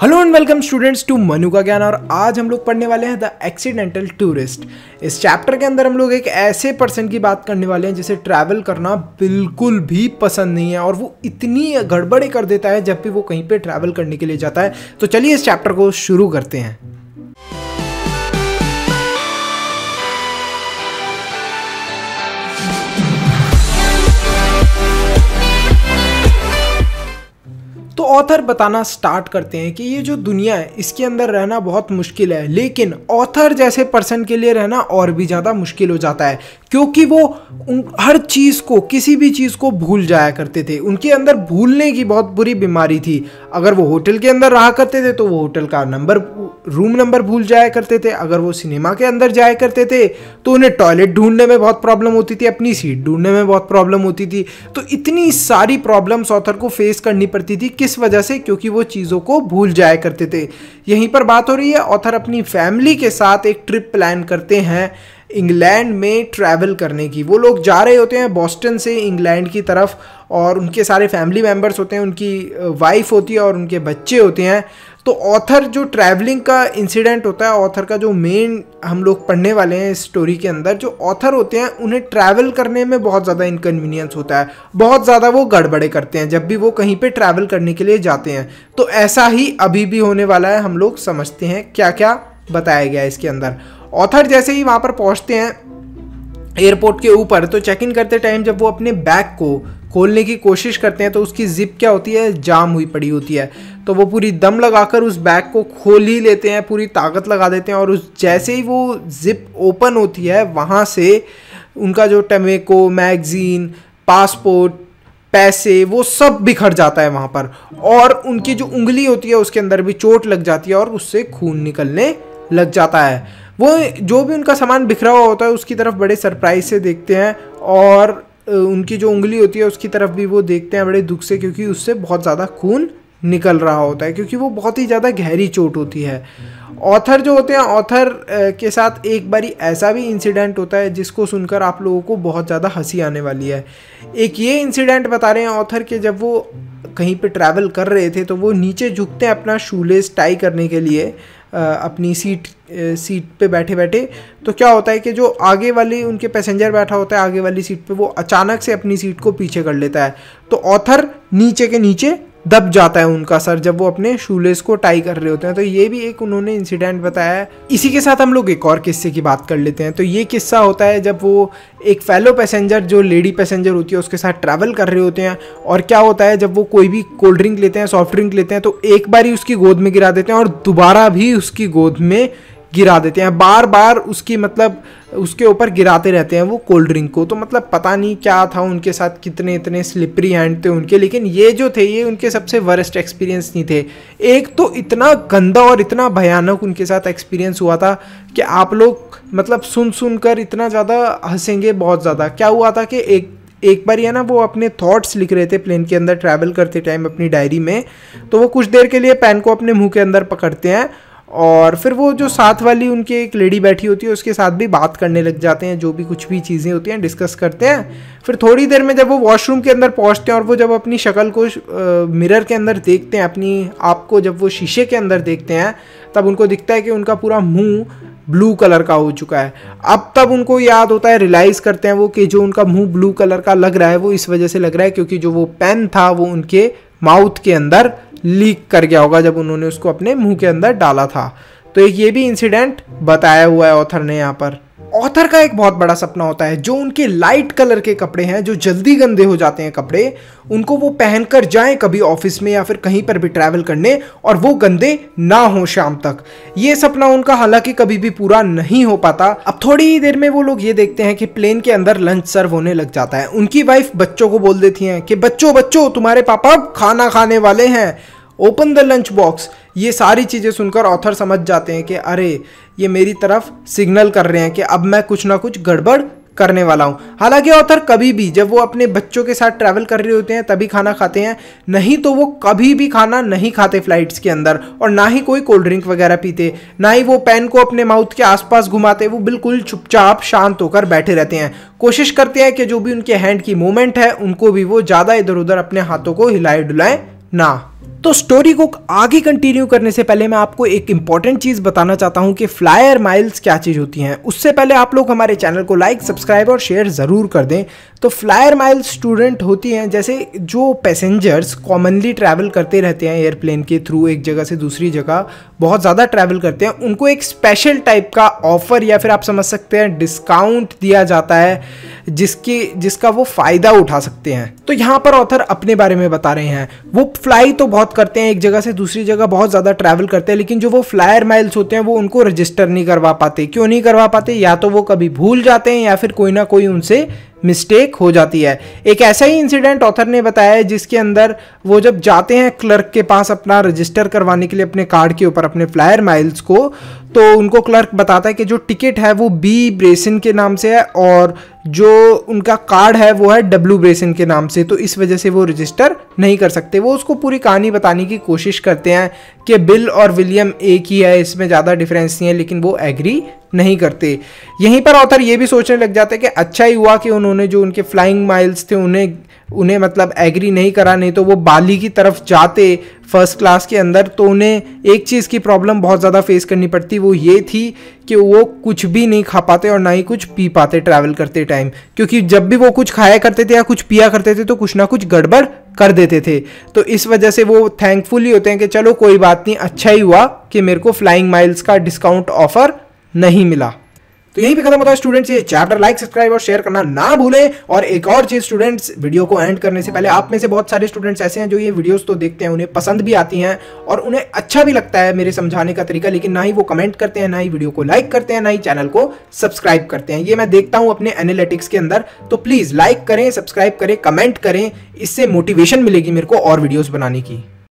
hello and welcome students to Manu का ज्ञान और आज हम लोग पढ़ने वाले हैं द एक्सीडेंटल टूरिस्ट इस चैप्टर के अंदर हम लोग एक ऐसे पर्सन की बात करने वाले हैं जिसे ट्रैवल करना बिल्कुल भी पसंद नहीं है और वो इतनी गड़बड़े कर देता है जब भी वो कहीं पे ट्रैवल करने के लिए जाता है तो चलिए इस चैप्टर को शुरू करते हैं ऑथर बताना स्टार्ट करते हैं कि ये जो दुनिया है इसके अंदर रहना बहुत मुश्किल है लेकिन ऑथर जैसे पर्सन के लिए रहना और भी ज़्यादा मुश्किल हो जाता है क्योंकि वो हर चीज़ को किसी भी चीज़ को भूल जाया करते थे उनके अंदर भूलने की बहुत बुरी बीमारी थी अगर वो होटल के अंदर रहा करते थे तो वो होटल का नंबर रूम नंबर भूल जाया करते थे अगर वो सिनेमा के अंदर जाया करते थे तो उन्हें टॉयलेट ढूंढने में बहुत प्रॉब्लम होती थी अपनी सीट ढूंढने में बहुत प्रॉब्लम होती थी तो इतनी सारी प्रॉब्लम्स ऑथर को फेस करनी पड़ती थी किस वजह से क्योंकि वो चीज़ों को भूल जाया करते थे यहीं पर बात हो रही है ऑथर अपनी फैमिली के साथ एक ट्रिप प्लान करते हैं इंग्लैंड में ट्रैवल करने की वो लोग जा रहे होते हैं बॉस्टन से इंग्लैंड की तरफ और उनके सारे फैमिली मेम्बर्स होते हैं उनकी वाइफ होती है और उनके बच्चे होते हैं तो ऑथर जो ट्रैवलिंग का इंसिडेंट होता है ऑथर का जो मेन हम लोग पढ़ने वाले हैं इस स्टोरी के अंदर जो ऑथर होते हैं उन्हें ट्रैवल करने में बहुत ज़्यादा इनकन्वीनियंस होता है बहुत ज़्यादा वो गड़बड़े करते हैं जब भी वो कहीं पे ट्रैवल करने के लिए जाते हैं तो ऐसा ही अभी भी होने वाला है हम लोग समझते हैं क्या क्या बताया गया है इसके अंदर ऑथर जैसे ही वहाँ पर पहुँचते हैं एयरपोर्ट के ऊपर तो चेक इन करते टाइम जब वो अपने बैग को खोलने की कोशिश करते हैं तो उसकी जिप क्या होती है जाम हुई पड़ी होती है तो वो पूरी दम लगाकर उस बैग को खोल ही लेते हैं पूरी ताकत लगा देते हैं और उस जैसे ही वो जिप ओपन होती है वहाँ से उनका जो टमेको मैगज़ीन पासपोर्ट पैसे वो सब बिखर जाता है वहाँ पर और उनकी जो उंगली होती है उसके अंदर भी चोट लग जाती है और उससे खून निकलने लग जाता है वो जो भी उनका सामान बिखरा हुआ होता है उसकी तरफ बड़े सरप्राइज से देखते हैं और उनकी जो उंगली होती है उसकी तरफ भी वो देखते हैं बड़े दुख से क्योंकि उससे बहुत ज़्यादा खून निकल रहा होता है क्योंकि वो बहुत ही ज़्यादा गहरी चोट होती है ऑथर जो होते हैं ऑथर के साथ एक बारी ऐसा भी इंसिडेंट होता है जिसको सुनकर आप लोगों को बहुत ज़्यादा हंसी आने वाली है एक ये इंसिडेंट बता रहे हैं ऑथर के जब वो कहीं पे ट्रैवल कर रहे थे तो वो नीचे झुकते हैं अपना शूलेस टाई करने के लिए अपनी सीट सीट पे बैठे बैठे तो क्या होता है कि जो आगे वाली उनके पैसेंजर बैठा होता है आगे वाली सीट पे वो अचानक से अपनी सीट को पीछे कर लेता है तो ऑथर नीचे के नीचे दब जाता है उनका सर जब वो अपने शूलेस को टाई कर रहे होते हैं तो ये भी एक उन्होंने इंसिडेंट बताया है इसी के साथ हम लोग एक और किस्से की बात कर लेते हैं तो ये किस्सा होता है जब वो एक फेलो पैसेंजर जो लेडी पैसेंजर होती है उसके साथ ट्रैवल कर रहे होते हैं और क्या होता है जब वो कोई भी कोल्ड ड्रिंक लेते हैं सॉफ्ट ड्रिंक लेते हैं तो एक बार ही उसकी गोद में गिरा देते हैं और दोबारा भी उसकी गोद में गिरा देते हैं बार बार उसकी मतलब उसके ऊपर गिराते रहते हैं वो कोल्ड ड्रिंक को तो मतलब पता नहीं क्या था उनके साथ कितने इतने स्लिपरी हैंड थे उनके लेकिन ये जो थे ये उनके सबसे वर्स्ट एक्सपीरियंस नहीं थे एक तो इतना गंदा और इतना भयानक उनके साथ एक्सपीरियंस हुआ था कि आप लोग मतलब सुन सुन कर इतना ज़्यादा हंसेंगे बहुत ज़्यादा क्या हुआ था कि एक एक बार ये ना वो अपने थॉट्स लिख रहे थे प्लेन के अंदर ट्रैवल करते टाइम अपनी डायरी में तो वो कुछ देर के लिए पेन को अपने मुंह के अंदर पकड़ते हैं और फिर वो जो साथ वाली उनकी एक लेडी बैठी होती है उसके साथ भी बात करने लग जाते हैं जो भी कुछ भी चीज़ें होती हैं डिस्कस करते हैं फिर थोड़ी देर में जब वो वॉशरूम के अंदर पहुंचते हैं और वो जब अपनी शक्ल को मिरर के अंदर देखते हैं अपनी आप को जब वो शीशे के अंदर देखते हैं तब उनको दिखता है कि उनका पूरा मुँह ब्लू कलर का हो चुका है अब तब उनको याद होता है रियलाइज़ करते हैं वो कि जो उनका मुंह ब्लू कलर का लग रहा है वो इस वजह से लग रहा है क्योंकि जो वो पेन था वो उनके माउथ के अंदर लीक कर गया होगा जब उन्होंने उसको अपने मुंह के अंदर डाला था तो एक ये भी इंसिडेंट बताया हुआ है ऑथर ने यहाँ पर ऑथर का एक बहुत बड़ा सपना होता है जो उनके लाइट कलर के कपड़े हैं जो जल्दी गंदे हो जाते हैं कपड़े उनको वो पहनकर जाएं कभी ऑफिस में या फिर कहीं पर भी ट्रैवल करने और वो गंदे ना हो शाम तक ये सपना उनका हालांकि कभी भी पूरा नहीं हो पाता अब थोड़ी ही देर में वो लोग ये देखते हैं कि प्लेन के अंदर लंच सर्व होने लग जाता है उनकी वाइफ बच्चों को बोल देती हैं कि बच्चों बच्चों तुम्हारे पापा खाना खाने वाले हैं ओपन द लंच बॉक्स ये सारी चीज़ें सुनकर ऑथर समझ जाते हैं कि अरे ये मेरी तरफ सिग्नल कर रहे हैं कि अब मैं कुछ ना कुछ गड़बड़ करने वाला हूँ हालांकि ऑथर कभी भी जब वो अपने बच्चों के साथ ट्रैवल कर रहे होते हैं तभी खाना खाते हैं नहीं तो वो कभी भी खाना नहीं खाते फ्लाइट्स के अंदर और ना ही कोई कोल्ड ड्रिंक वगैरह पीते ना ही वो पेन को अपने माउथ के आसपास घुमाते वो बिल्कुल चुपचाप शांत होकर बैठे रहते हैं कोशिश करते हैं कि जो भी उनके हैंड की मूवमेंट है उनको भी वो ज़्यादा इधर उधर अपने हाथों को हिलाए डुलाएं ना तो स्टोरी को आगे कंटिन्यू करने से पहले मैं आपको एक इंपॉर्टेंट चीज़ बताना चाहता हूं कि फ्लायर माइल्स क्या चीज़ होती हैं उससे पहले आप लोग हमारे चैनल को लाइक सब्सक्राइब और शेयर ज़रूर कर दें तो फ्लायर माइल्स स्टूडेंट होती हैं जैसे जो पैसेंजर्स कॉमनली ट्रैवल करते रहते हैं एयरप्लेन के थ्रू एक जगह से दूसरी जगह बहुत ज़्यादा ट्रैवल करते हैं उनको एक स्पेशल टाइप का ऑफ़र या फिर आप समझ सकते हैं डिस्काउंट दिया जाता है जिसके जिसका वो फ़ायदा उठा सकते हैं तो यहां पर ऑथर अपने बारे में बता रहे हैं वो फ्लाई तो बहुत करते हैं एक जगह से दूसरी जगह बहुत ज़्यादा ट्रैवल करते हैं लेकिन जो वो फ्लायर माइल्स होते हैं वो उनको रजिस्टर नहीं करवा पाते क्यों नहीं करवा पाते या तो वो कभी भूल जाते हैं या फिर कोई ना कोई उनसे मिस्टेक हो जाती है एक ऐसा ही इंसिडेंट ऑथर ने बताया है जिसके अंदर वो जब जाते हैं क्लर्क के पास अपना रजिस्टर करवाने के लिए अपने कार्ड के ऊपर अपने फ्लायर माइल्स को तो उनको क्लर्क बताता है कि जो टिकट है वो बी ब्रेसिन के नाम से है और जो उनका कार्ड है वो है डब्ल्यू ब्रेसन के नाम से तो इस वजह से वो रजिस्टर नहीं कर सकते वो उसको पूरी कहानी बताने की कोशिश करते हैं कि बिल और विलियम एक ही है इसमें ज़्यादा डिफरेंस नहीं है लेकिन वो एग्री नहीं करते यहीं पर ऑथर ये भी सोचने लग जाते हैं कि अच्छा ही हुआ कि उन्होंने जो उनके फ्लाइंग माइल्स थे उन्हें उन्हें मतलब एग्री नहीं करा नहीं तो वो बाली की तरफ जाते फर्स्ट क्लास के अंदर तो उन्हें एक चीज़ की प्रॉब्लम बहुत ज़्यादा फेस करनी पड़ती वो ये थी कि वो कुछ भी नहीं खा पाते और ना ही कुछ पी पाते ट्रैवल करते टाइम क्योंकि जब भी वो कुछ खाया करते थे या कुछ पिया करते थे तो कुछ ना कुछ गड़बड़ कर देते थे तो इस वजह से वो थैंकफुल ही होते हैं कि चलो कोई बात नहीं अच्छा ही हुआ कि मेरे को फ्लाइंग माइल्स का डिस्काउंट ऑफ़र नहीं मिला तो यही भी खत्म होता है स्टूडेंट्स ये चैप्टर लाइक सब्सक्राइब और शेयर करना ना भूलें और एक और चीज स्टूडेंट्स वीडियो को एंड करने से पहले आप में से बहुत सारे स्टूडेंट्स ऐसे हैं जो ये वीडियोस तो देखते हैं उन्हें पसंद भी आती हैं और उन्हें अच्छा भी लगता है मेरे समझाने का तरीका लेकिन ना ही वो कमेंट करते हैं ना ही वीडियो को लाइक करते हैं ना ही चैनल को सब्सक्राइब करते हैं ये मैं देखता हूँ अपने एनालिटिक्स के अंदर तो प्लीज लाइक करें सब्सक्राइब करें कमेंट करें इससे मोटिवेशन मिलेगी मेरे को और वीडियोज बनाने की